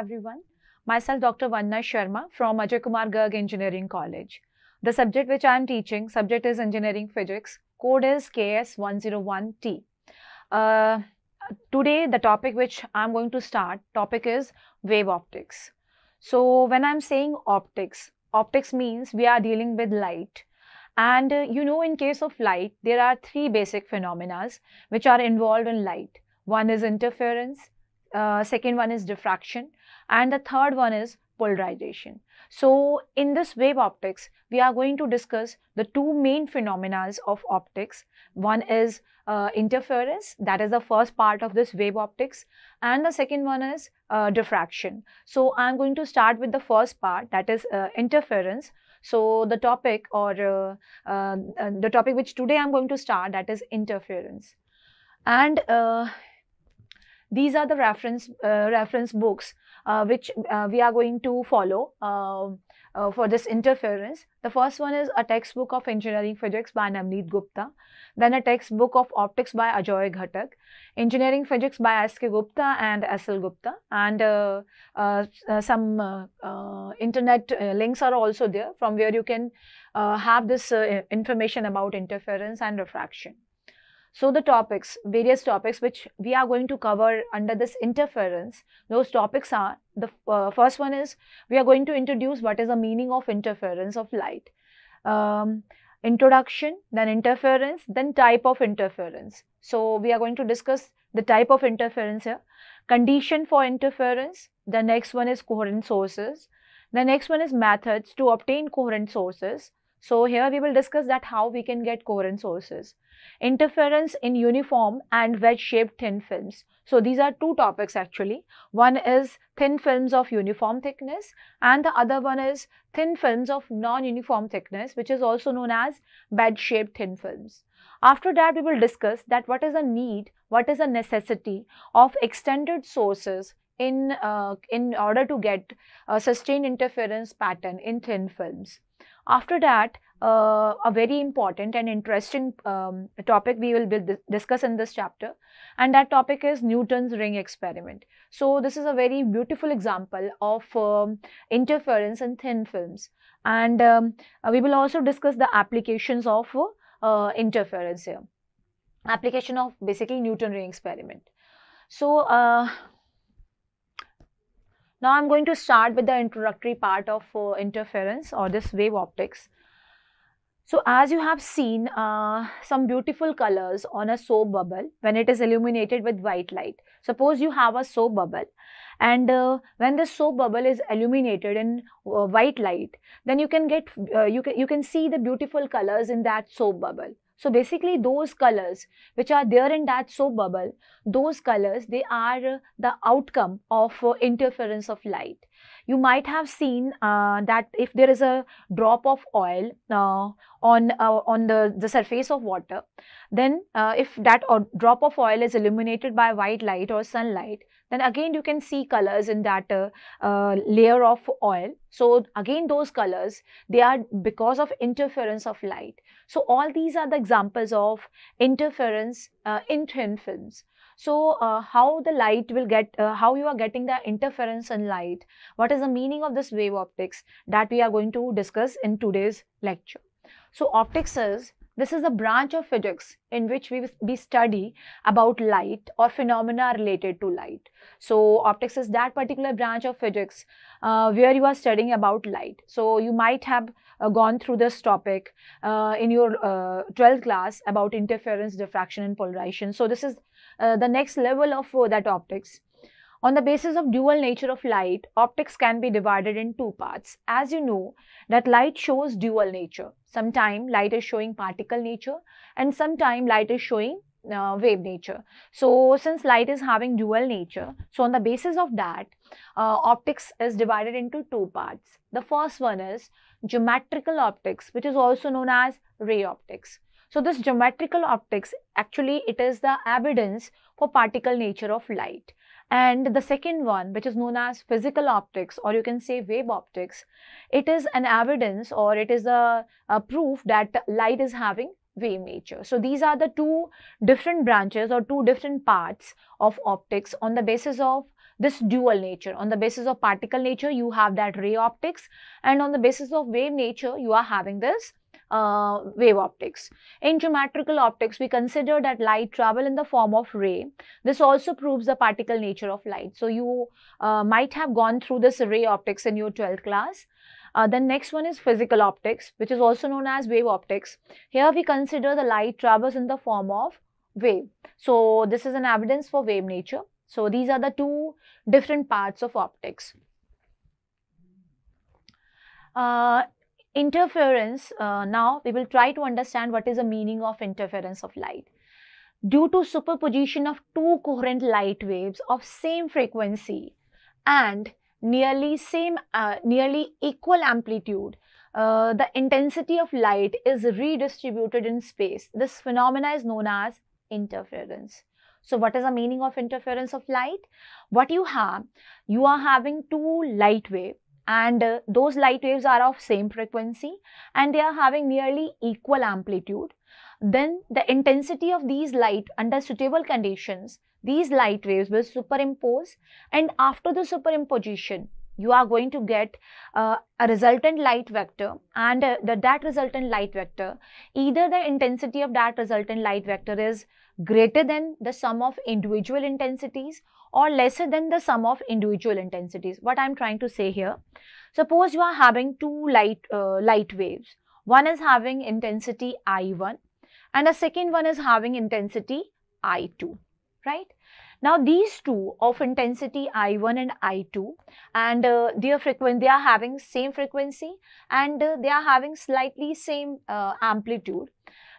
everyone. Myself, Dr. Vanna Sharma from Ajay Kumar Garg Engineering College. The subject which I am teaching, subject is Engineering Physics, code is KS101T. Uh, today, the topic which I am going to start, topic is wave optics. So, when I am saying optics, optics means we are dealing with light. And uh, you know, in case of light, there are three basic phenomena which are involved in light. One is interference, uh, second one is diffraction and the third one is polarization. So in this wave optics, we are going to discuss the two main phenomena of optics. One is uh, interference, that is the first part of this wave optics. And the second one is uh, diffraction. So I'm going to start with the first part, that is uh, interference. So the topic or uh, uh, the topic which today I'm going to start, that is interference. And uh, these are the reference, reference books uh, which uh, we are going to follow uh, for this interference. The first one is a textbook of engineering physics by Namneet Gupta, then a textbook of optics by Ajoy Ghatak, engineering physics by S.K. Gupta and S.L. Gupta, and uh, uh, some uh, internet links are also there from where you can have this information about interference and refraction. So the topics, various topics which we are going to cover under this interference, those topics are, the uh, first one is we are going to introduce what is the meaning of interference of light. Um, introduction, then interference, then type of interference. So we are going to discuss the type of interference here, condition for interference, the next one is coherent sources, the next one is methods to obtain coherent sources, so here we will discuss that how we can get coherent sources. Interference in uniform and wedge-shaped thin films. So these are two topics actually. One is thin films of uniform thickness and the other one is thin films of non-uniform thickness which is also known as wedge shaped thin films. After that we will discuss that what is the need, what is the necessity of extended sources in, uh, in order to get a sustained interference pattern in thin films. After that, uh, a very important and interesting um, topic we will discuss in this chapter and that topic is Newton's ring experiment. So this is a very beautiful example of um, interference in thin films and um, we will also discuss the applications of uh, interference here. Application of basically Newton ring experiment. So uh, now I'm going to start with the introductory part of uh, interference or this wave optics. So as you have seen uh, some beautiful colors on a soap bubble when it is illuminated with white light. Suppose you have a soap bubble and uh, when the soap bubble is illuminated in uh, white light then you can get uh, you, can, you can see the beautiful colors in that soap bubble. So basically those colors which are there in that soap bubble, those colors, they are the outcome of uh, interference of light. You might have seen uh, that if there is a drop of oil uh, on uh, on the, the surface of water, then uh, if that uh, drop of oil is illuminated by white light or sunlight, then again, you can see colors in that uh, uh, layer of oil. So again, those colors, they are because of interference of light. So all these are the examples of interference uh, in thin films. So uh, how the light will get, uh, how you are getting the interference in light, what is the meaning of this wave optics that we are going to discuss in today's lecture. So optics is this is a branch of physics in which we, we study about light or phenomena related to light. So optics is that particular branch of physics uh, where you are studying about light. So you might have uh, gone through this topic uh, in your 12th uh, class about interference, diffraction and polarization. So this is uh, the next level of uh, that optics. On the basis of dual nature of light, optics can be divided in two parts. As you know that light shows dual nature. Sometime light is showing particle nature and sometime light is showing uh, wave nature. So since light is having dual nature, so on the basis of that, uh, optics is divided into two parts. The first one is geometrical optics, which is also known as ray optics. So this geometrical optics, actually it is the evidence for particle nature of light. And the second one, which is known as physical optics, or you can say wave optics, it is an evidence or it is a, a proof that light is having wave nature. So these are the two different branches or two different parts of optics on the basis of this dual nature. On the basis of particle nature, you have that ray optics and on the basis of wave nature, you are having this uh, wave optics. In geometrical optics, we consider that light travel in the form of ray. This also proves the particle nature of light. So you uh, might have gone through this ray optics in your 12th class. Uh, the next one is physical optics, which is also known as wave optics. Here we consider the light travels in the form of wave. So this is an evidence for wave nature. So these are the two different parts of optics. Uh, Interference, uh, now we will try to understand what is the meaning of interference of light. Due to superposition of two coherent light waves of same frequency and nearly same, uh, nearly equal amplitude, uh, the intensity of light is redistributed in space. This phenomena is known as interference. So what is the meaning of interference of light? What you have, you are having two light wave and uh, those light waves are of same frequency and they are having nearly equal amplitude then the intensity of these light under suitable conditions these light waves will superimpose and after the superimposition you are going to get uh, a resultant light vector and uh, the, that resultant light vector either the intensity of that resultant light vector is greater than the sum of individual intensities or lesser than the sum of individual intensities. What I'm trying to say here, suppose you are having two light, uh, light waves. One is having intensity I1 and the second one is having intensity I2, right? Now these two of intensity I1 and I2 and uh, their frequency, they are having same frequency and uh, they are having slightly same uh, amplitude.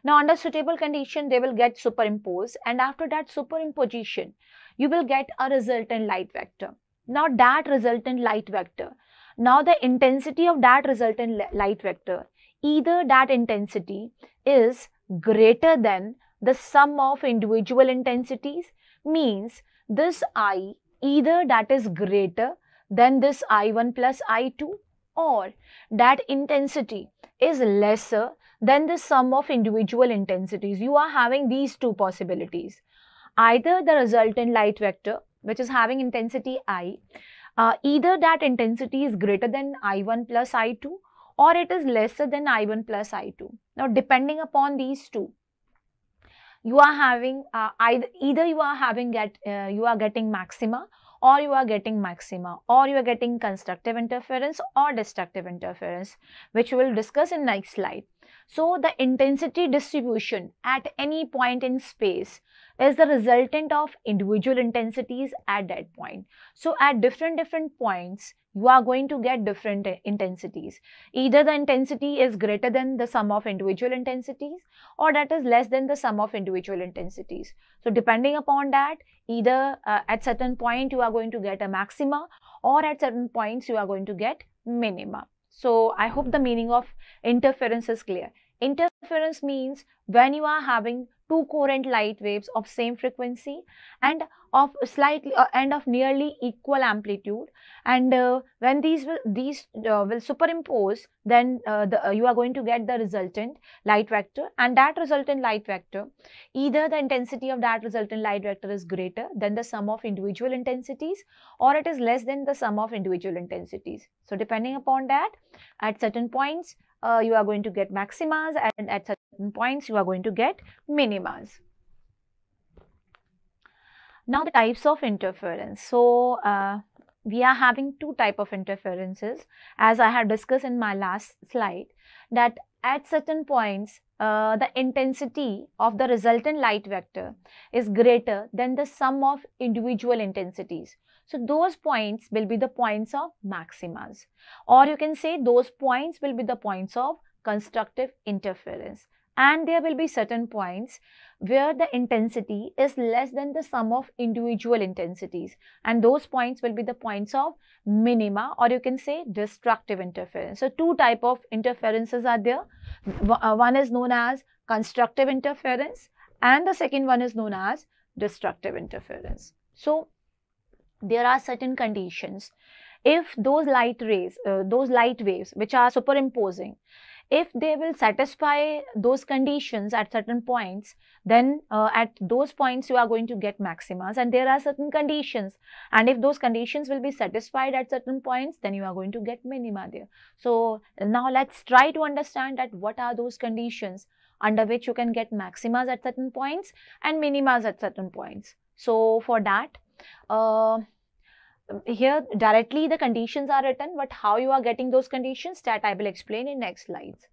Now under suitable condition, they will get superimposed and after that superimposition, you will get a resultant light vector. Now that resultant light vector, now the intensity of that resultant light vector, either that intensity is greater than the sum of individual intensities means this I either that is greater than this I1 plus I2 or that intensity is lesser than the sum of individual intensities. You are having these two possibilities either the resultant light vector, which is having intensity I, uh, either that intensity is greater than I1 plus I2 or it is lesser than I1 plus I2. Now, depending upon these two, you are having uh, either, either you are having get uh, you are getting maxima or you are getting maxima or you are getting constructive interference or destructive interference which we will discuss in next slide. So the intensity distribution at any point in space is the resultant of individual intensities at that point. So at different different points, you are going to get different intensities. Either the intensity is greater than the sum of individual intensities or that is less than the sum of individual intensities. So depending upon that, either uh, at certain point you are going to get a maxima or at certain points you are going to get minima. So I hope the meaning of interference is clear. Interference means when you are having two coherent light waves of same frequency and of slightly uh, and of nearly equal amplitude and uh, when these will these uh, will superimpose then uh, the, you are going to get the resultant light vector and that resultant light vector either the intensity of that resultant light vector is greater than the sum of individual intensities or it is less than the sum of individual intensities so depending upon that at certain points uh, you are going to get maximas and at certain certain points, you are going to get minimas. Now the types of interference. So uh, we are having two type of interferences as I had discussed in my last slide that at certain points uh, the intensity of the resultant light vector is greater than the sum of individual intensities. So those points will be the points of maximas or you can say those points will be the points of constructive interference and there will be certain points where the intensity is less than the sum of individual intensities and those points will be the points of minima or you can say destructive interference. So two type of interferences are there. Uh, one is known as constructive interference and the second one is known as destructive interference. So there are certain conditions if those light rays uh, those light waves which are superimposing if they will satisfy those conditions at certain points, then uh, at those points you are going to get maximas and there are certain conditions. And if those conditions will be satisfied at certain points, then you are going to get minima there. So now let's try to understand that what are those conditions under which you can get maximas at certain points and minimas at certain points. So for that, uh, here directly the conditions are written, but how you are getting those conditions that I will explain in next slides.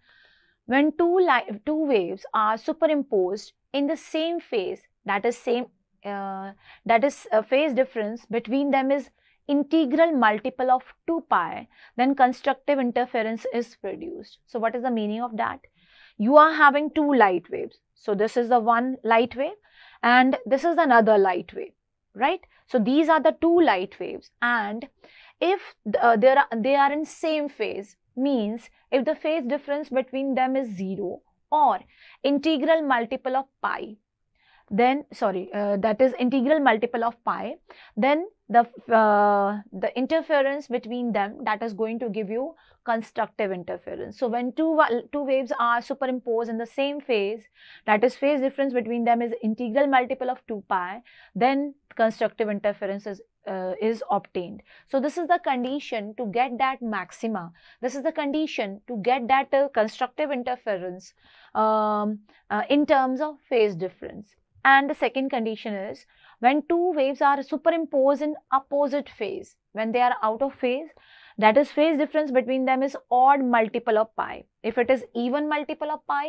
When two, two waves are superimposed in the same phase, that is same, uh, that is a phase difference between them is integral multiple of 2 pi, then constructive interference is produced. So what is the meaning of that? You are having two light waves. So this is the one light wave and this is another light wave right? So these are the two light waves and if uh, there are, they are in same phase means if the phase difference between them is 0 or integral multiple of pi then sorry uh, that is integral multiple of pi then the uh, the interference between them that is going to give you constructive interference so when two two waves are superimposed in the same phase that is phase difference between them is integral multiple of 2 pi then constructive interference is uh, is obtained so this is the condition to get that maxima this is the condition to get that uh, constructive interference um, uh, in terms of phase difference and the second condition is when two waves are superimposed in opposite phase when they are out of phase that is phase difference between them is odd multiple of pi if it is even multiple of pi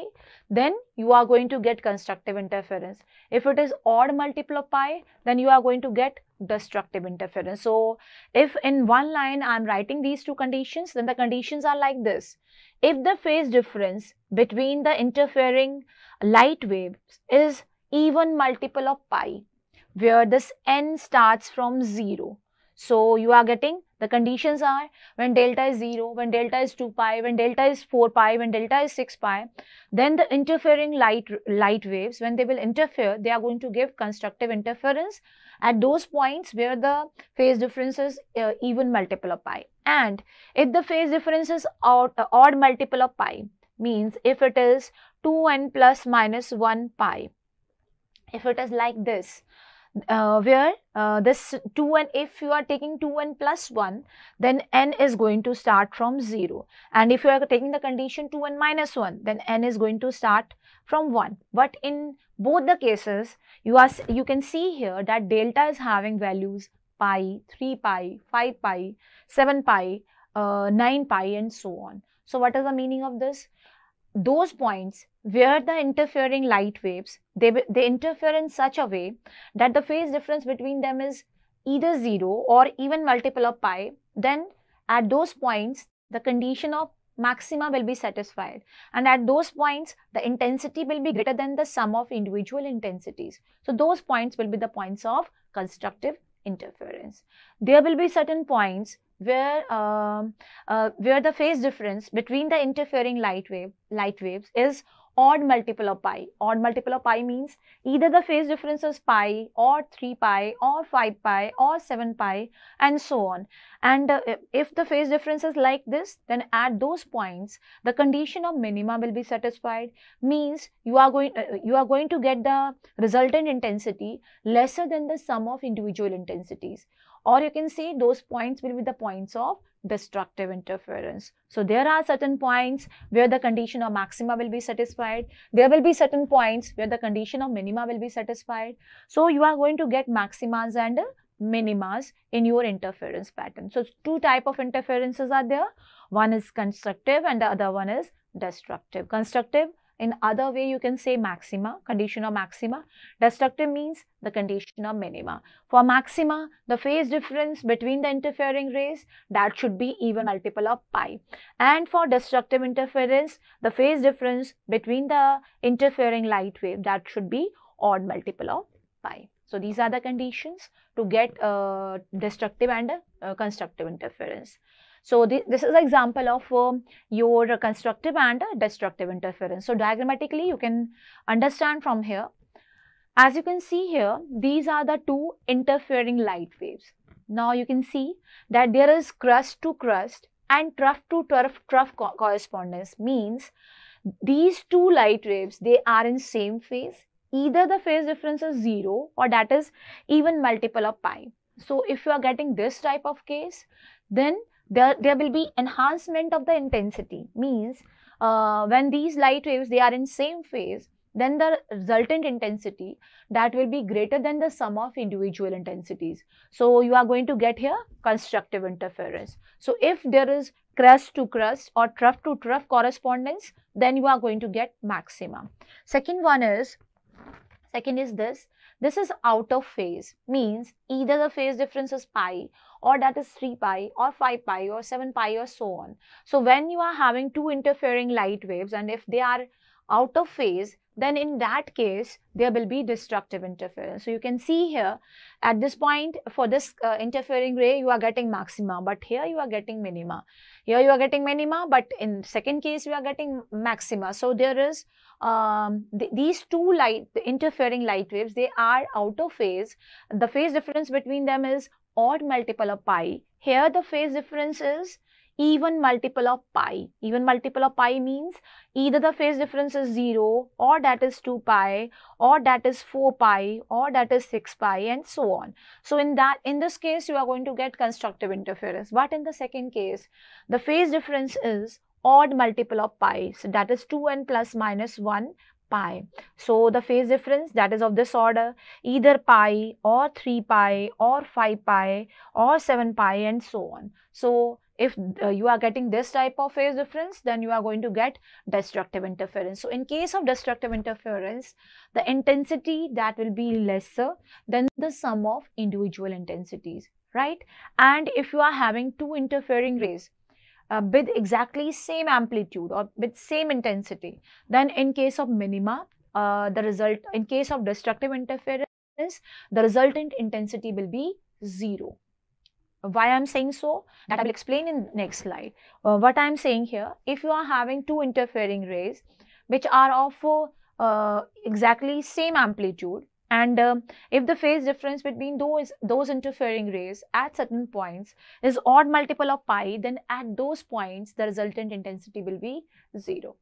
then you are going to get constructive interference if it is odd multiple of pi then you are going to get destructive interference so if in one line i'm writing these two conditions then the conditions are like this if the phase difference between the interfering light waves is even multiple of pi where this n starts from 0. So you are getting the conditions are when delta is 0, when delta is 2 pi, when delta is 4 pi, when delta is 6 pi, then the interfering light, light waves, when they will interfere, they are going to give constructive interference at those points where the phase difference is uh, even multiple of pi. And if the phase difference is odd, uh, odd multiple of pi, means if it is 2n plus minus 1 pi, if it is like this, uh, where uh, this 2 and if you are taking 2 and plus 1 then n is going to start from 0 and if you are taking the condition 2 n minus minus 1 then n is going to start from 1 but in both the cases you are you can see here that delta is having values pi 3 pi 5 pi 7 pi uh, 9 pi and so on so what is the meaning of this those points where the interfering light waves, they, they interfere in such a way that the phase difference between them is either 0 or even multiple of pi, then at those points, the condition of maxima will be satisfied. And at those points, the intensity will be greater than the sum of individual intensities. So those points will be the points of constructive interference. There will be certain points where uh, uh, where the phase difference between the interfering light wave light waves is odd multiple of pi. Odd multiple of pi means either the phase difference is pi or 3 pi or 5 pi or 7 pi and so on. And uh, if the phase difference is like this, then at those points, the condition of minima will be satisfied means you are going, uh, you are going to get the resultant intensity lesser than the sum of individual intensities or you can see those points will be the points of destructive interference. So there are certain points where the condition of maxima will be satisfied. There will be certain points where the condition of minima will be satisfied. So you are going to get maximas and minimas in your interference pattern. So two type of interferences are there. One is constructive and the other one is destructive. Constructive, in other way, you can say maxima, condition of maxima. Destructive means the condition of minima. For maxima, the phase difference between the interfering rays, that should be even multiple of pi. And for destructive interference, the phase difference between the interfering light wave, that should be odd multiple of pi. So, these are the conditions to get uh, destructive and uh, constructive interference. So th this is an example of uh, your constructive and destructive interference. So diagrammatically you can understand from here. As you can see here, these are the two interfering light waves. Now you can see that there is crust to crust and trough to trough, trough co correspondence means these two light waves, they are in same phase. Either the phase difference is zero or that is even multiple of pi. So if you are getting this type of case, then there, there will be enhancement of the intensity means uh, when these light waves they are in same phase then the resultant intensity that will be greater than the sum of individual intensities. So you are going to get here constructive interference. So if there is crust to crust or trough to trough correspondence, then you are going to get maxima. Second one is, second is this, this is out of phase, means either the phase difference is pi or that is 3 pi or 5 pi or 7 pi or so on. So when you are having two interfering light waves and if they are out of phase, then in that case, there will be destructive interference. So you can see here, at this point, for this uh, interfering ray, you are getting maxima, but here you are getting minima. Here you are getting minima, but in second case, you are getting maxima. So there is, um, th these two light, the interfering light waves, they are out of phase. The phase difference between them is odd multiple of pi. Here the phase difference is even multiple of pi. Even multiple of pi means either the phase difference is 0 or that is 2 pi or that is 4 pi or that is 6 pi and so on. So in that in this case you are going to get constructive interference but in the second case the phase difference is odd multiple of pi so that is 2n plus minus 1 pi. So the phase difference that is of this order either pi or 3 pi or 5 pi or 7 pi and so on. So if uh, you are getting this type of phase difference, then you are going to get destructive interference. So in case of destructive interference, the intensity that will be lesser than the sum of individual intensities, right? And if you are having two interfering rays, uh, with exactly same amplitude or with same intensity then in case of minima uh, the result in case of destructive interference the resultant intensity will be zero why I'm saying so that I will explain in next slide. Uh, what I'm saying here, if you are having two interfering rays which are of uh, exactly same amplitude and um, if the phase difference between those those interfering rays at certain points is odd multiple of pi then at those points the resultant intensity will be zero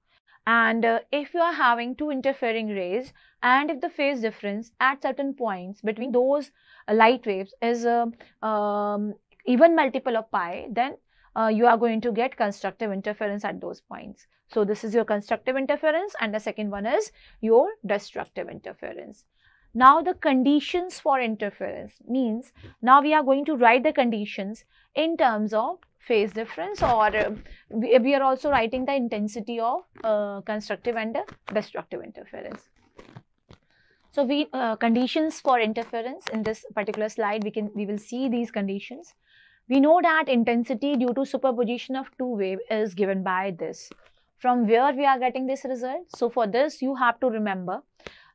and uh, if you are having two interfering rays and if the phase difference at certain points between those uh, light waves is uh, um, um even multiple of pi, then uh, you are going to get constructive interference at those points. So this is your constructive interference and the second one is your destructive interference. Now the conditions for interference means now we are going to write the conditions in terms of phase difference or uh, we, are also writing the intensity of uh, constructive and destructive interference. So we uh, conditions for interference in this particular slide we can we will see these conditions. We know that intensity due to superposition of two wave is given by this. From where we are getting this result? So for this, you have to remember,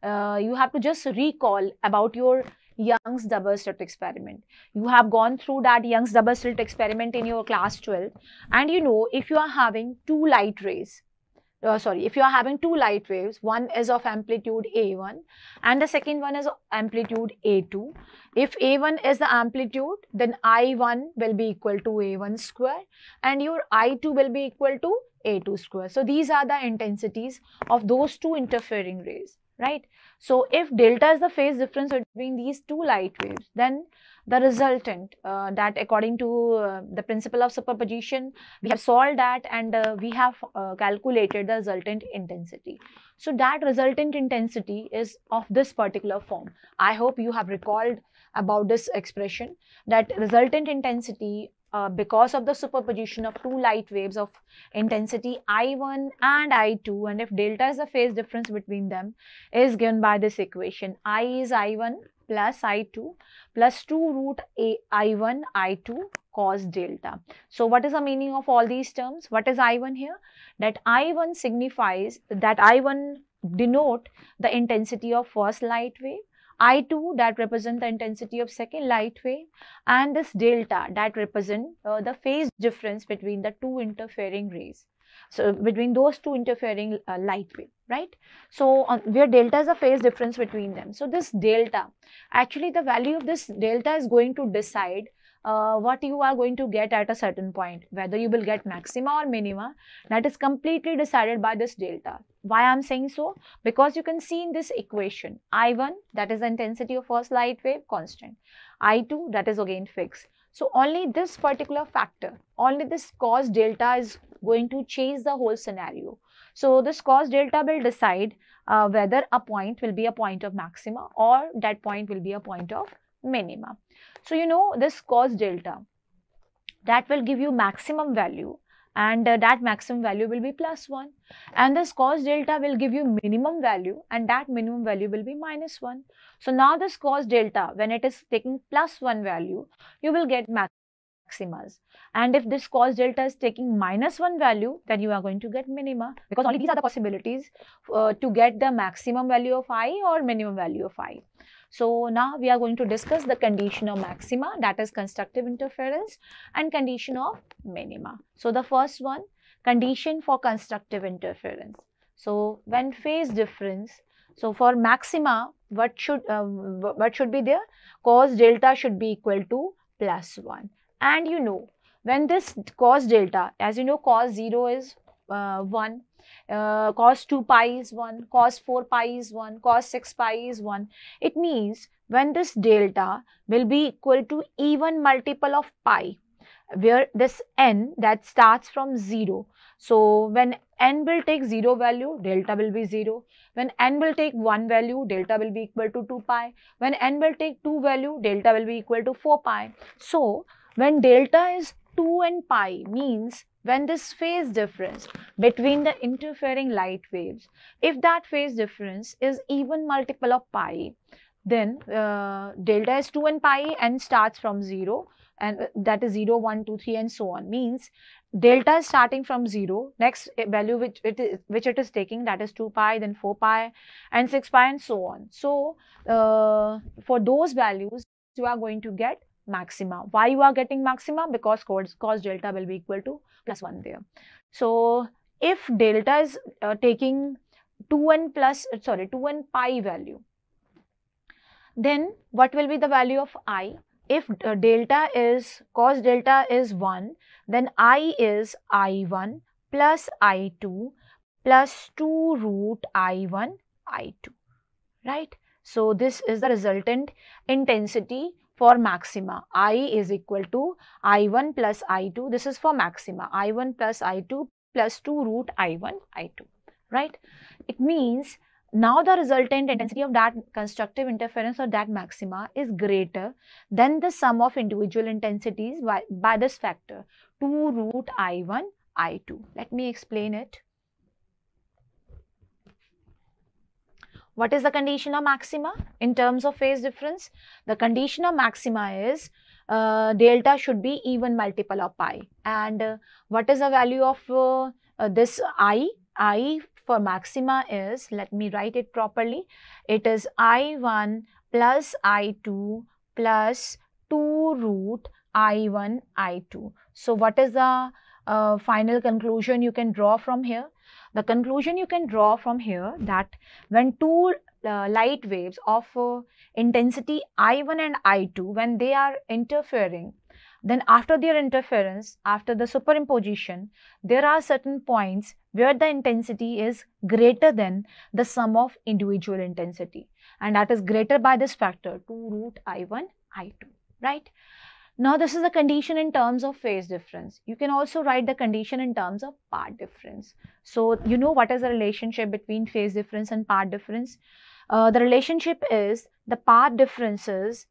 uh, you have to just recall about your Young's double slit experiment. You have gone through that Young's double slit experiment in your class 12 and you know if you are having two light rays uh, sorry, if you are having two light waves, one is of amplitude A1 and the second one is amplitude A2. If A1 is the amplitude, then I1 will be equal to A1 square and your I2 will be equal to A2 square. So these are the intensities of those two interfering rays, right? So if delta is the phase difference between these two light waves, then the resultant uh, that according to uh, the principle of superposition we have solved that and uh, we have uh, calculated the resultant intensity so that resultant intensity is of this particular form i hope you have recalled about this expression that resultant intensity uh, because of the superposition of two light waves of intensity I1 and I2 and if delta is the phase difference between them is given by this equation I is I1 plus I2 plus 2 root A I1 I2 cos delta. So what is the meaning of all these terms? What is I1 here? That I1 signifies that I1 denote the intensity of first light wave I2 that represent the intensity of second light wave and this delta that represent uh, the phase difference between the two interfering rays. So between those two interfering uh, light wave, right? So um, where delta is the phase difference between them. So this delta, actually the value of this delta is going to decide uh, what you are going to get at a certain point, whether you will get maxima or minima, that is completely decided by this delta. Why I'm saying so? Because you can see in this equation, I1, that is the intensity of first light wave constant, I2, that is again fixed. So only this particular factor, only this cos delta is going to change the whole scenario. So this cos delta will decide uh, whether a point will be a point of maxima or that point will be a point of minima. So you know this cos delta that will give you maximum value and uh, that maximum value will be plus 1 and this cos delta will give you minimum value and that minimum value will be minus 1. So now this cos delta when it is taking plus 1 value you will get maximas and if this cos delta is taking minus 1 value then you are going to get minima because only these are the possibilities uh, to get the maximum value of i or minimum value of i. So now we are going to discuss the condition of maxima that is constructive interference and condition of minima. So the first one condition for constructive interference. So when phase difference so for maxima what should uh, what should be there cos delta should be equal to plus 1 and you know when this cos delta as you know cos 0 is uh, 1 uh, cos 2 pi is 1, cos 4 pi is 1, cos 6 pi is 1. It means when this delta will be equal to even multiple of pi where this n that starts from 0. So when n will take 0 value, delta will be 0. When n will take 1 value, delta will be equal to 2 pi. When n will take 2 value, delta will be equal to 4 pi. So when delta is 2 and pi means when this phase difference between the interfering light waves, if that phase difference is even multiple of pi, then uh, delta is 2 and pi and starts from 0 and uh, that is 0, 1, 2, 3 and so on means delta is starting from 0, next eh, value which it is, which it is taking that is 2 pi, then 4 pi and 6 pi and so on. So, uh, for those values you are going to get maxima. Why you are getting maxima? Because cos, cos delta will be equal to plus 1 there. So if delta is uh, taking 2n plus, uh, sorry, 2n pi value, then what will be the value of i? If uh, delta is, cos delta is 1, then i is i1 plus i2 plus 2 root i1 i2, right? So this is the resultant intensity for maxima. I is equal to I1 plus I2. This is for maxima. I1 plus I2 plus 2 root I1, I2, right? It means now the resultant intensity of that constructive interference or that maxima is greater than the sum of individual intensities by, by this factor 2 root I1, I2. Let me explain it. What is the condition of maxima in terms of phase difference? The condition of maxima is uh, delta should be even multiple of pi. And uh, what is the value of uh, uh this i? i for maxima is, let me write it properly, it is i1 plus i2 plus 2 root i1, i2. So, what is the uh, final conclusion you can draw from here? The conclusion you can draw from here that when two uh, light waves of uh, intensity I1 and I2, when they are interfering, then after their interference, after the superimposition, there are certain points where the intensity is greater than the sum of individual intensity and that is greater by this factor 2 root I1, I2, right? Now this is the condition in terms of phase difference. You can also write the condition in terms of part difference. So you know what is the relationship between phase difference and part difference. Uh, the relationship is the part is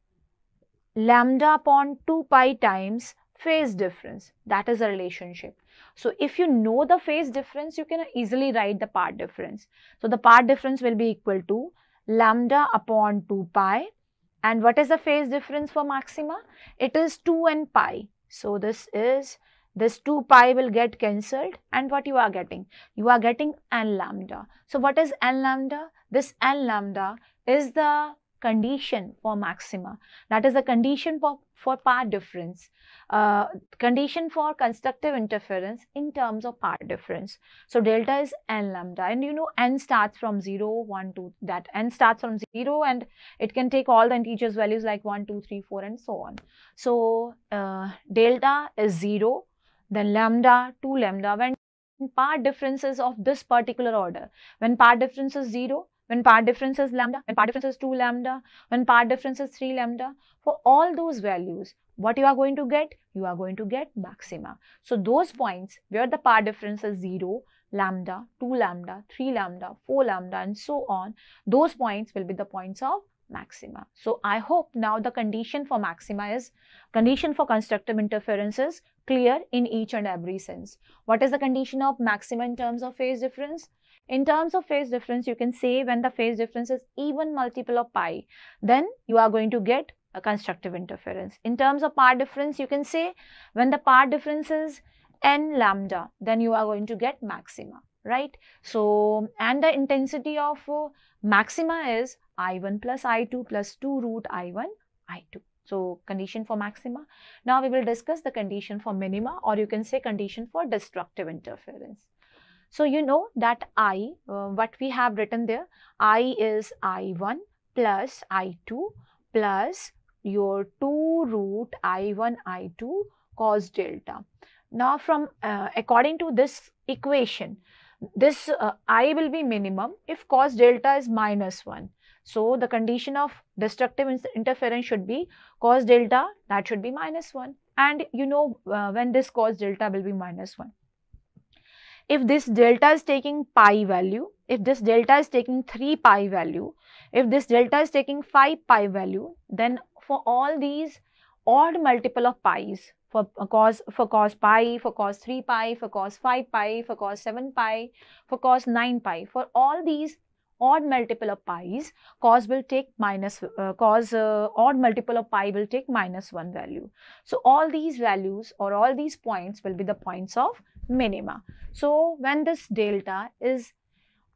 lambda upon 2 pi times phase difference. That is the relationship. So if you know the phase difference, you can easily write the part difference. So the part difference will be equal to lambda upon 2 pi and what is the phase difference for maxima? It is 2 and pi. So this is, this 2 pi will get cancelled and what you are getting? You are getting n lambda. So what is n lambda? This n lambda is the condition for maxima. That is the condition for, for path difference, uh, condition for constructive interference in terms of path difference. So delta is n lambda and you know n starts from 0, 1, 2, that n starts from 0 and it can take all the integers values like 1, 2, 3, 4 and so on. So uh, delta is 0, then lambda, 2 lambda when part differences of this particular order. When path difference is 0, when part difference is lambda, when part difference is 2 lambda, when part difference is 3 lambda. For all those values, what you are going to get? You are going to get maxima. So those points where the part difference is 0, lambda, 2 lambda, 3 lambda, 4 lambda and so on, those points will be the points of maxima. So I hope now the condition for maxima is, condition for constructive interference is clear in each and every sense. What is the condition of maxima in terms of phase difference? In terms of phase difference, you can say when the phase difference is even multiple of pi, then you are going to get a constructive interference. In terms of part difference, you can say when the part difference is n lambda, then you are going to get maxima, right? So, and the intensity of uh, maxima is I1 plus I2 plus 2 root I1, I2. So, condition for maxima. Now, we will discuss the condition for minima or you can say condition for destructive interference. So you know that I, uh, what we have written there, I is I1 plus I2 plus your 2 root I1 I2 cos delta. Now from uh, according to this equation, this uh, I will be minimum if cos delta is minus 1. So the condition of destructive interference should be cos delta that should be minus 1 and you know uh, when this cos delta will be minus 1 if this delta is taking pi value, if this delta is taking 3 pi value, if this delta is taking 5 pi value, then for all these odd multiple of pi's, for uh, cos, for cos pi, for cos 3 pi, for cos 5 pi, for cos 7 pi, for cos 9 pi, for all these odd multiple of pi's, cos will take minus, uh, cos uh, odd multiple of pi will take minus 1 value. So, all these values or all these points will be the points of minima. So when this delta is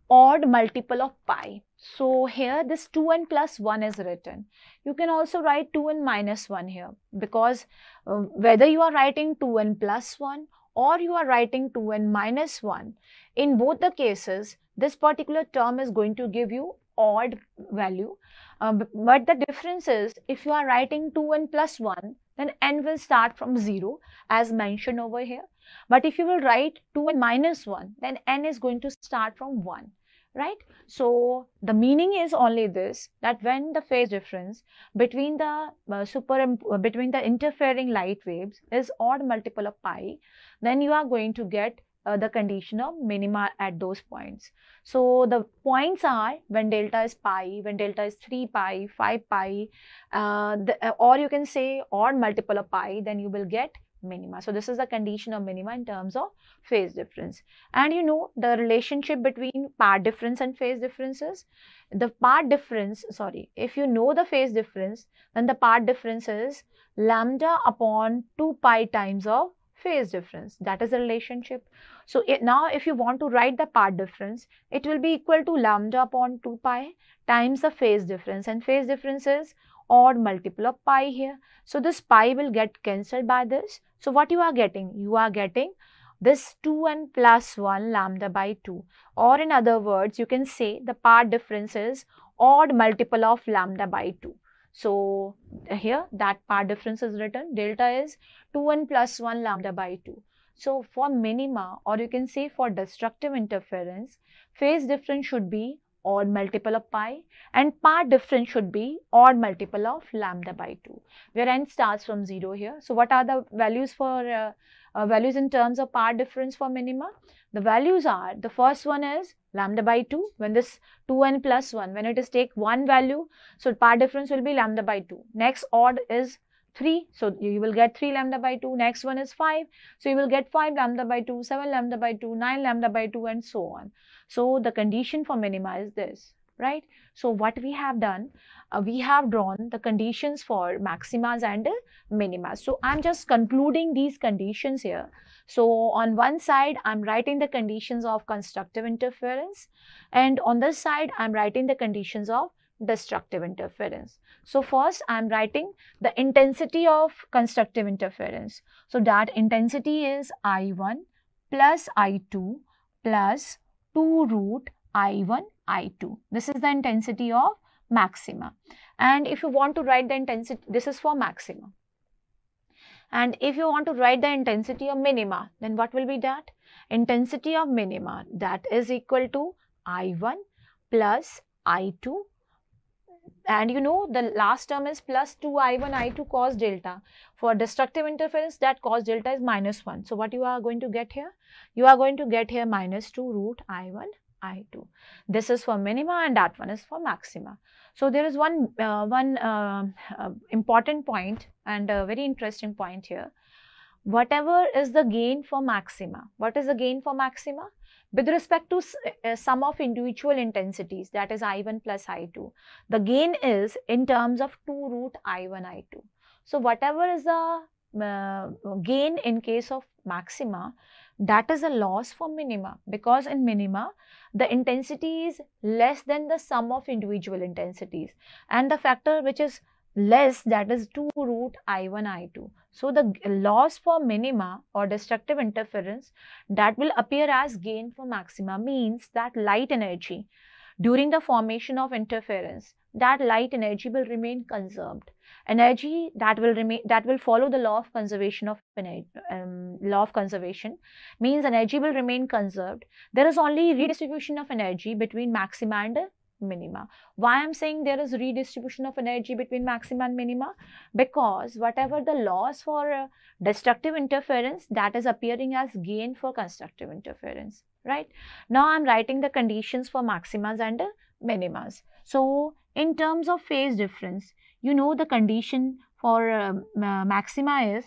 odd multiple of pi. So here this 2n plus 1 is written. You can also write 2n minus 1 here because uh, whether you are writing 2n plus 1 or you are writing 2n minus 1, in both the cases this particular term is going to give you odd value. Uh, but the difference is if you are writing 2n plus 1 then n will start from 0 as mentioned over here but if you will write 2 and minus 1, then n is going to start from 1, right? So the meaning is only this, that when the phase difference between the uh, super, um, uh, between the interfering light waves is odd multiple of pi, then you are going to get uh, the condition of minima at those points. So the points are when delta is pi, when delta is 3 pi, 5 pi, uh, the, uh, or you can say odd multiple of pi, then you will get minima. So this is the condition of minima in terms of phase difference. And you know the relationship between part difference and phase differences. The part difference, sorry, if you know the phase difference, then the part difference is lambda upon 2 pi times of phase difference. That is the relationship. So it, now if you want to write the part difference, it will be equal to lambda upon 2 pi times the phase difference. And phase difference is odd multiple of pi here. So this pi will get cancelled by this. So what you are getting? You are getting this 2 and plus 1 lambda by 2 or in other words you can say the part difference is odd multiple of lambda by 2. So here that part difference is written delta is 2 and plus 1 lambda by 2. So for minima or you can say for destructive interference phase difference should be odd multiple of pi and part difference should be odd multiple of lambda by 2 where n starts from 0 here. So, what are the values for uh, uh, values in terms of part difference for minima? The values are the first one is lambda by 2 when this 2n plus 1 when it is take one value. So, part difference will be lambda by 2. Next odd is 3. So, you will get 3 lambda by 2. Next one is 5. So, you will get 5 lambda by 2, 7 lambda by 2, 9 lambda by 2 and so on. So, the condition for minima is this right. So, what we have done, uh, we have drawn the conditions for maximas and uh, minimas. So, I am just concluding these conditions here. So, on one side, I am writing the conditions of constructive interference and on this side, I am writing the conditions of destructive interference. So first I'm writing the intensity of constructive interference. So that intensity is I1 plus I2 plus 2 root I1 I2. This is the intensity of maxima. And if you want to write the intensity, this is for maxima. And if you want to write the intensity of minima, then what will be that? Intensity of minima that is equal to I1 plus I2 and you know the last term is plus 2 i1 i2 cos delta. For destructive interference that cos delta is minus 1. So, what you are going to get here? You are going to get here minus 2 root i1 i2. This is for minima and that one is for maxima. So, there is one, uh, one uh, uh, important point and a very interesting point here. Whatever is the gain for maxima, what is the gain for maxima? with respect to sum eh, of individual intensities that is I1 plus I2 the gain is in terms of 2 root I1 I2. So whatever is the uh, gain in case of maxima that is a loss for minima because in minima the intensity is less than the sum of individual intensities and the factor which is less that is 2 root i1 i2. So the loss for minima or destructive interference that will appear as gain for maxima means that light energy during the formation of interference that light energy will remain conserved. Energy that will remain that will follow the law of conservation of energy, um, law of conservation means energy will remain conserved. There is only redistribution of energy between maxima and minima. Why I'm saying there is redistribution of energy between maxima and minima? Because whatever the loss for uh, destructive interference that is appearing as gain for constructive interference, right? Now I'm writing the conditions for maximas and uh, minimas. So in terms of phase difference, you know the condition for uh, maxima is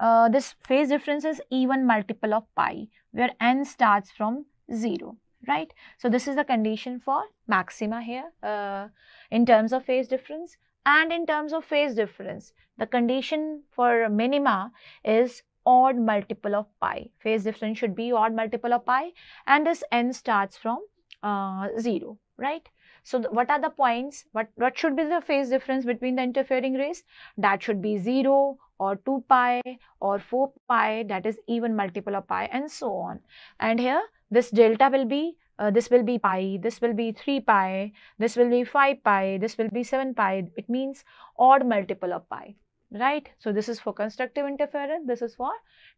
uh, this phase difference is even multiple of pi where n starts from 0 right? So this is the condition for maxima here uh, in terms of phase difference and in terms of phase difference the condition for minima is odd multiple of pi. Phase difference should be odd multiple of pi and this n starts from uh, 0, right? So what are the points? What, what should be the phase difference between the interfering rays? That should be 0 or 2 pi or 4 pi that is even multiple of pi and so on. And here this delta will be uh, this will be pi, this will be 3 pi, this will be 5 pi, this will be 7 pi. It means odd multiple of pi, right? So, this is for constructive interference, this is for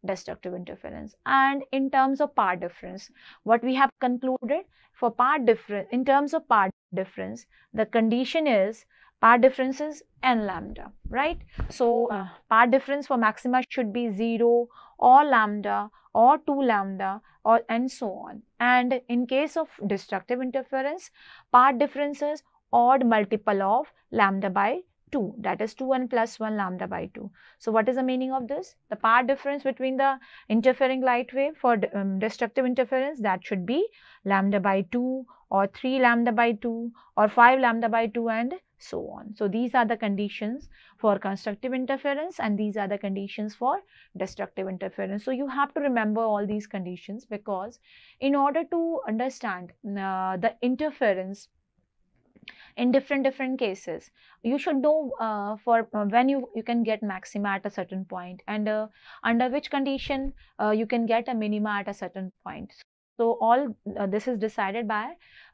destructive interference. And in terms of part difference, what we have concluded for part difference, in terms of part difference, the condition is Power differences and lambda, right? So uh, difference for maxima should be 0 or lambda or 2 lambda or and so on. And in case of destructive interference, power differences odd multiple of lambda by 2 that is 2 one plus plus 1 lambda by 2. So what is the meaning of this? The power difference between the interfering light wave for um, destructive interference that should be lambda by 2 or 3 lambda by 2 or 5 lambda by 2 and so on. So these are the conditions for constructive interference and these are the conditions for destructive interference. So you have to remember all these conditions because in order to understand uh, the interference in different different cases you should know uh, for uh, when you you can get maxima at a certain point and uh, under which condition uh, you can get a minima at a certain point so all uh, this is decided by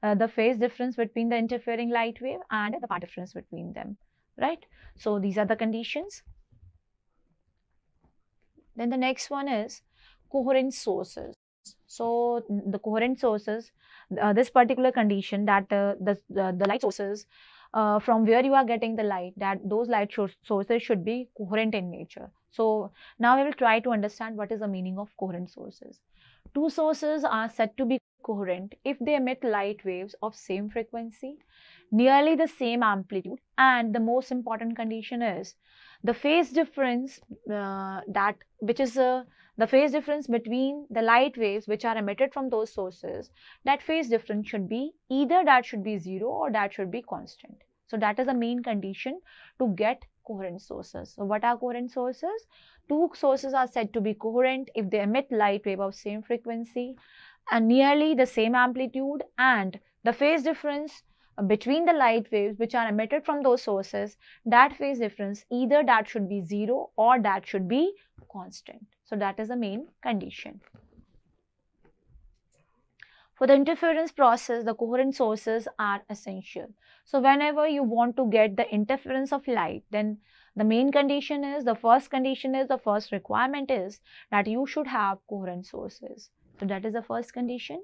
uh, the phase difference between the interfering light wave and the path difference between them right so these are the conditions then the next one is coherent sources so the coherent sources, uh, this particular condition that uh, the, the, the light sources uh, from where you are getting the light, that those light sources should be coherent in nature. So now we will try to understand what is the meaning of coherent sources. Two sources are said to be coherent if they emit light waves of same frequency, nearly the same amplitude and the most important condition is the phase difference uh, that which is uh, the phase difference between the light waves which are emitted from those sources, that phase difference should be either that should be zero or that should be constant. So that is the main condition to get coherent sources. So what are coherent sources? Two sources are said to be coherent if they emit light wave of same frequency and nearly the same amplitude and the phase difference between the light waves which are emitted from those sources, that phase difference either that should be zero or that should be constant. So that is the main condition. For the interference process, the coherent sources are essential. So whenever you want to get the interference of light, then the main condition is, the first condition is, the first requirement is that you should have coherent sources. So that is the first condition.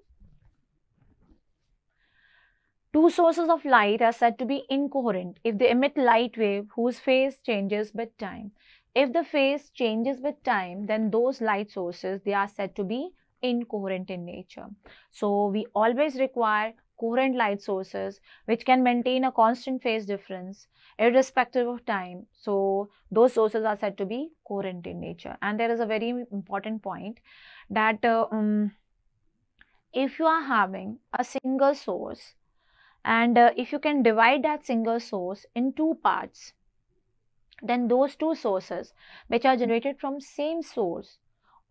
Two sources of light are said to be incoherent if they emit light wave whose phase changes with time. If the phase changes with time, then those light sources, they are said to be incoherent in nature. So we always require coherent light sources which can maintain a constant phase difference irrespective of time. So those sources are said to be coherent in nature. And there is a very important point that uh, um, if you are having a single source and uh, if you can divide that single source in two parts then those two sources which are generated from same source.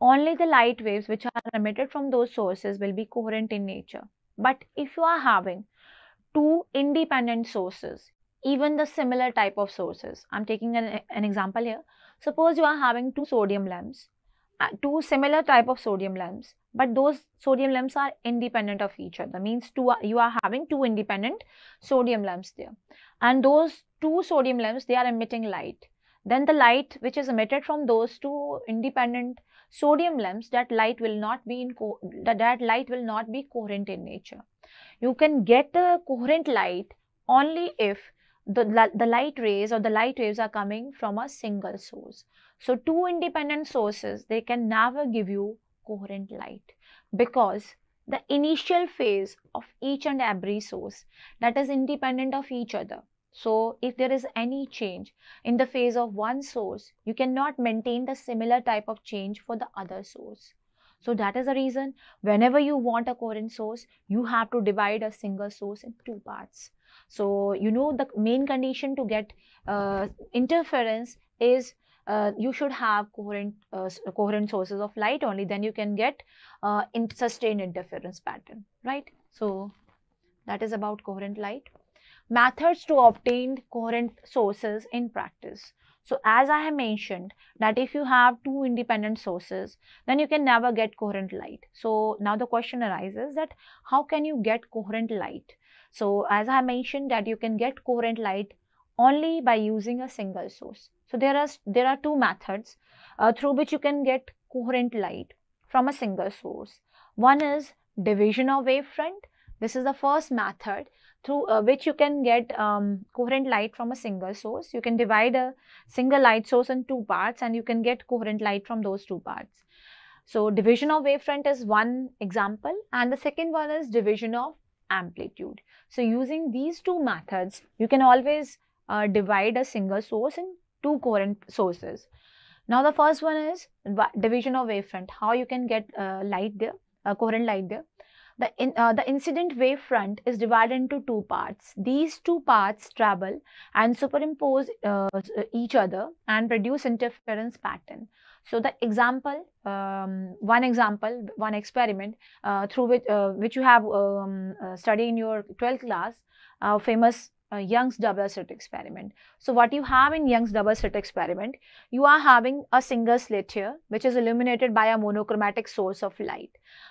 Only the light waves which are emitted from those sources will be coherent in nature. But if you are having two independent sources, even the similar type of sources, I'm taking an, an example here. Suppose you are having two sodium lamps, uh, two similar type of sodium lamps, but those sodium lamps are independent of each other. Means two, you are having two independent sodium lamps there. And those two sodium lamps, they are emitting light. Then the light which is emitted from those two independent sodium lamps, that light will not be in that, that light will not be coherent in nature. You can get a coherent light only if the, the light rays or the light waves are coming from a single source. So two independent sources, they can never give you coherent light because the initial phase of each and every source that is independent of each other so if there is any change in the phase of one source, you cannot maintain the similar type of change for the other source. So that is the reason whenever you want a coherent source, you have to divide a single source in two parts. So you know the main condition to get uh, interference is uh, you should have coherent uh, coherent sources of light only then you can get uh, in sustained interference pattern right so that is about coherent light methods to obtain coherent sources in practice. So as I have mentioned that if you have two independent sources, then you can never get coherent light. So now the question arises that how can you get coherent light? So as I mentioned that you can get coherent light only by using a single source. So there are, there are two methods uh, through which you can get coherent light from a single source. One is division of wavefront this is the first method through uh, which you can get um, coherent light from a single source. You can divide a single light source in two parts and you can get coherent light from those two parts. So division of wavefront is one example and the second one is division of amplitude. So using these two methods, you can always uh, divide a single source in two coherent sources. Now the first one is division of wavefront, how you can get uh, light there, uh, coherent light there. The, in, uh, the incident wavefront is divided into two parts. These two parts travel and superimpose uh, uh each other and produce interference pattern. So the example, um, one example, one experiment uh, through which, uh, which you have um, uh, studied in your 12th class, famous uh, Young's double slit experiment. So what you have in Young's double slit experiment, you are having a single slit here which is illuminated by a monochromatic source of light.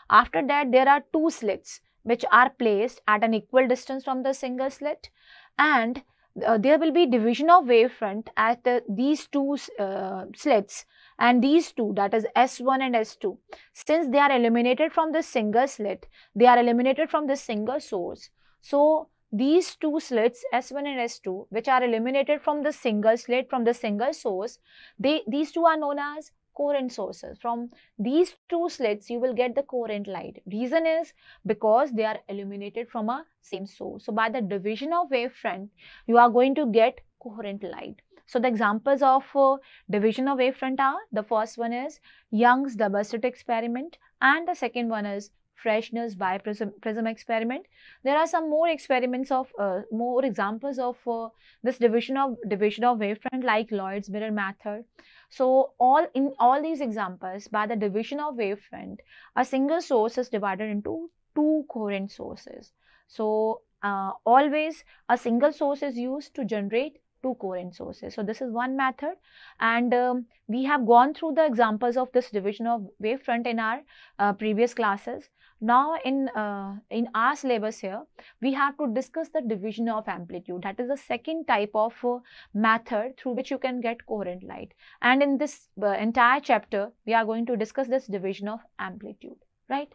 After that there are two slits which are placed at an equal distance from the single slit and uh, there will be division of wavefront at the, these two uh, slits and these two that is S1 and S2. Since they are eliminated from the single slit, they are eliminated from the single source. So these two slits S1 and S2 which are eliminated from the single slit from the single source they these two are known as coherent sources from these two slits you will get the coherent light reason is because they are eliminated from a same source so by the division of wavefront you are going to get coherent light so the examples of uh, division of wavefront are the first one is Young's double slit experiment and the second one is Freshness by prism, experiment. There are some more experiments of, uh, more examples of uh, this division of division of wavefront like Lloyd's mirror method. So all in all these examples by the division of wavefront, a single source is divided into two coherent sources. So uh, always a single source is used to generate two coherent sources. So this is one method and um, we have gone through the examples of this division of wavefront in our uh, previous classes. Now in, uh, in our syllabus here, we have to discuss the division of amplitude. That is the second type of uh, method through which you can get coherent light. And in this uh, entire chapter, we are going to discuss this division of amplitude, right?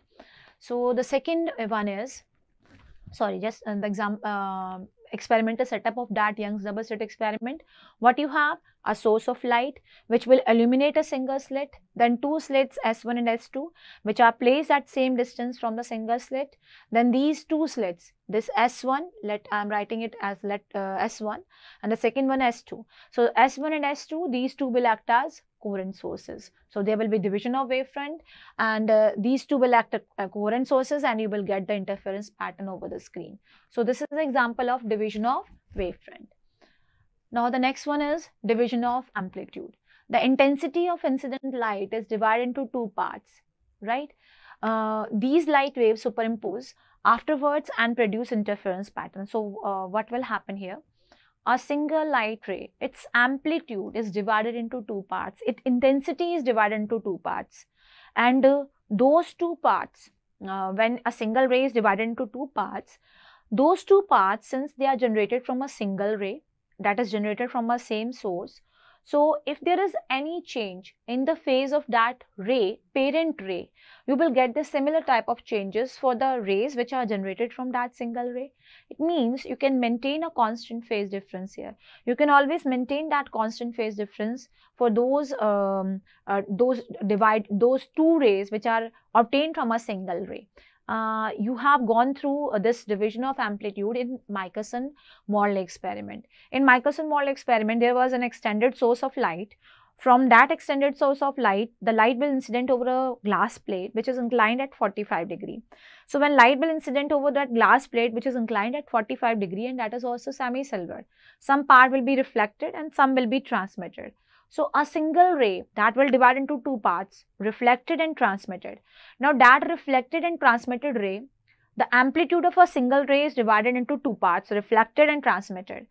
So the second one is, sorry, just uh, the exam, uh, experimental setup of that Young's double slit experiment, what you have? A source of light which will illuminate a single slit, then two slits S1 and S2 which are placed at same distance from the single slit. Then these two slits, this S1, let I am writing it as let uh, S1 and the second one S2. So S1 and S2, these two will act as coherent sources. So there will be division of wavefront and uh, these two will act as coherent sources and you will get the interference pattern over the screen. So this is an example of division of wavefront. Now the next one is division of amplitude. The intensity of incident light is divided into two parts, right? Uh, these light waves superimpose afterwards and produce interference pattern. So uh, what will happen here? a single light ray, its amplitude is divided into two parts, its intensity is divided into two parts. And uh, those two parts, uh, when a single ray is divided into two parts, those two parts, since they are generated from a single ray, that is generated from a same source, so if there is any change in the phase of that ray, parent ray, you will get the similar type of changes for the rays which are generated from that single ray. It means you can maintain a constant phase difference here. You can always maintain that constant phase difference for those um, uh, those divide those two rays which are obtained from a single ray. Uh, you have gone through uh, this division of amplitude in Michelson-Morley experiment. In Michelson-Morley experiment, there was an extended source of light. From that extended source of light, the light will incident over a glass plate which is inclined at 45 degree. So, when light will incident over that glass plate which is inclined at 45 degree and that is also semi silver. some part will be reflected and some will be transmitted. So a single ray that will divide into two parts, reflected and transmitted. Now that reflected and transmitted ray, the amplitude of a single ray is divided into two parts, reflected and transmitted.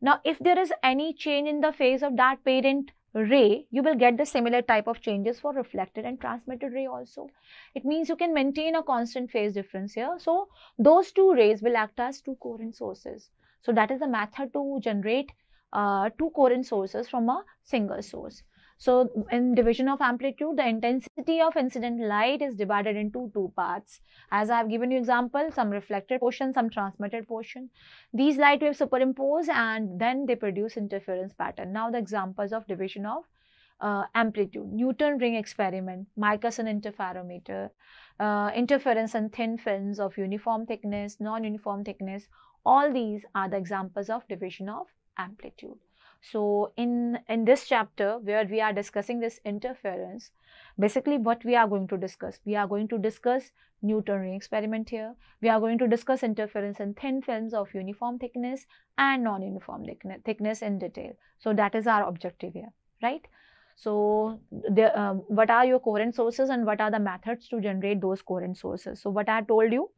Now if there is any change in the phase of that parent ray, you will get the similar type of changes for reflected and transmitted ray also. It means you can maintain a constant phase difference here. So those two rays will act as two coherent sources. So that is the method to generate uh, two coherent sources from a single source. So in division of amplitude, the intensity of incident light is divided into two parts. As I have given you example, some reflected portion, some transmitted portion. These light waves superimpose and then they produce interference pattern. Now the examples of division of uh, amplitude, Newton ring experiment, Michelson interferometer, uh, interference and thin films of uniform thickness, non-uniform thickness, all these are the examples of division of amplitude. So in, in this chapter where we are discussing this interference, basically what we are going to discuss, we are going to discuss Newton ring experiment here. We are going to discuss interference in thin films of uniform thickness and non-uniform thickness in detail. So that is our objective here, right? So the, um, what are your current sources and what are the methods to generate those current sources? So what I told you,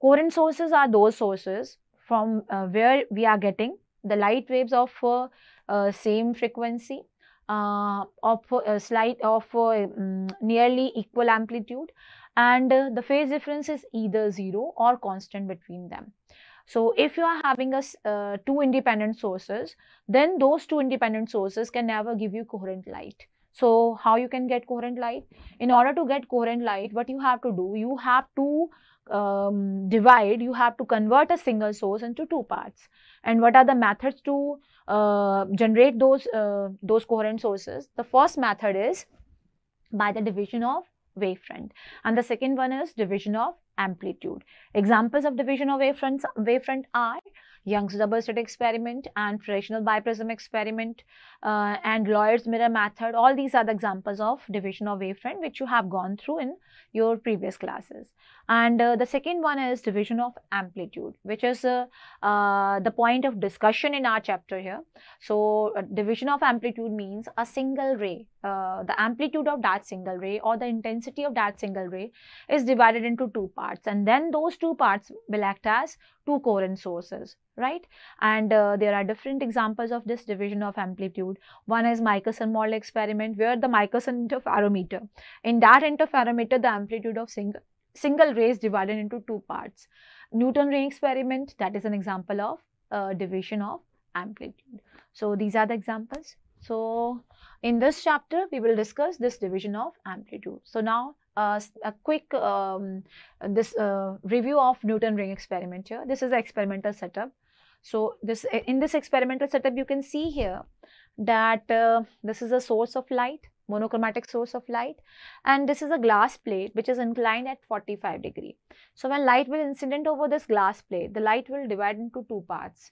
current sources are those sources from uh, where we are getting the light waves of uh, same frequency uh, of uh, slight of um, nearly equal amplitude and the phase difference is either zero or constant between them. So if you are having a, uh, two independent sources, then those two independent sources can never give you coherent light. So how you can get coherent light? In order to get coherent light, what you have to do, you have to um, divide, you have to convert a single source into two parts. And what are the methods to uh, generate those, uh, those coherent sources? The first method is by the division of wavefront and the second one is division of amplitude. Examples of division of wavefront wavefront are Young's double slit experiment and fractional biprism experiment uh, and Lloyd's mirror method. All these are the examples of division of wavefront which you have gone through in your previous classes. And uh, the second one is division of amplitude which is uh, uh the point of discussion in our chapter here. So uh, division of amplitude means a single ray, uh, the amplitude of that single ray or the intensity of that single ray is divided into two parts and then those two parts will act as two coherent sources, right? And uh, there are different examples of this division of amplitude. One is Michelson-Morley experiment where the Michelson interferometer. In that interferometer, the amplitude of single, single rays divided into two parts. Newton ray experiment, that is an example of uh, division of amplitude. So these are the examples. So in this chapter, we will discuss this division of amplitude. So now uh, a quick um, this uh, review of Newton ring experiment here. This is the experimental setup. So this in this experimental setup, you can see here that uh, this is a source of light, monochromatic source of light, and this is a glass plate which is inclined at 45 degree. So when light will incident over this glass plate, the light will divide into two parts.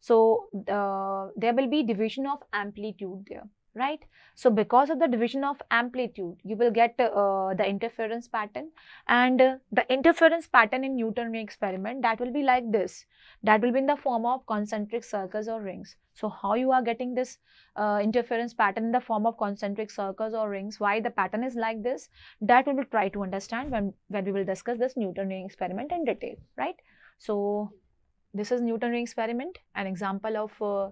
So uh, there will be division of amplitude there right? So because of the division of amplitude, you will get uh, the interference pattern and uh, the interference pattern in Newtonian experiment that will be like this. That will be in the form of concentric circles or rings. So how you are getting this uh, interference pattern in the form of concentric circles or rings, why the pattern is like this, that we will try to understand when, when we will discuss this Newtonian experiment in detail, right? So this is Newtonian experiment, an example of uh,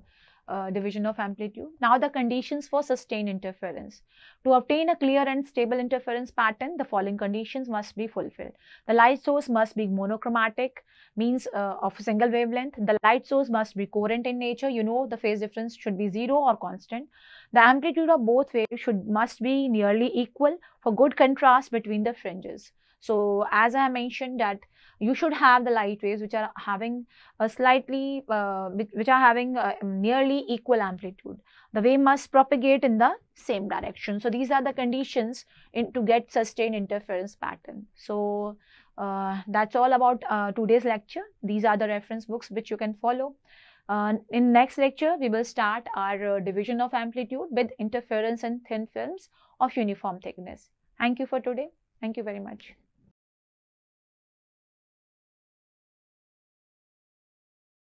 uh, division of amplitude. Now the conditions for sustained interference. To obtain a clear and stable interference pattern, the following conditions must be fulfilled. The light source must be monochromatic, means uh, of single wavelength. The light source must be coherent in nature. You know the phase difference should be zero or constant. The amplitude of both waves should must be nearly equal for good contrast between the fringes. So as I mentioned that you should have the light waves which are having a slightly, uh, which are having nearly equal amplitude. The wave must propagate in the same direction. So these are the conditions in, to get sustained interference pattern. So uh, that's all about uh, today's lecture. These are the reference books which you can follow. Uh, in next lecture, we will start our uh, division of amplitude with interference and thin films of uniform thickness. Thank you for today. Thank you very much.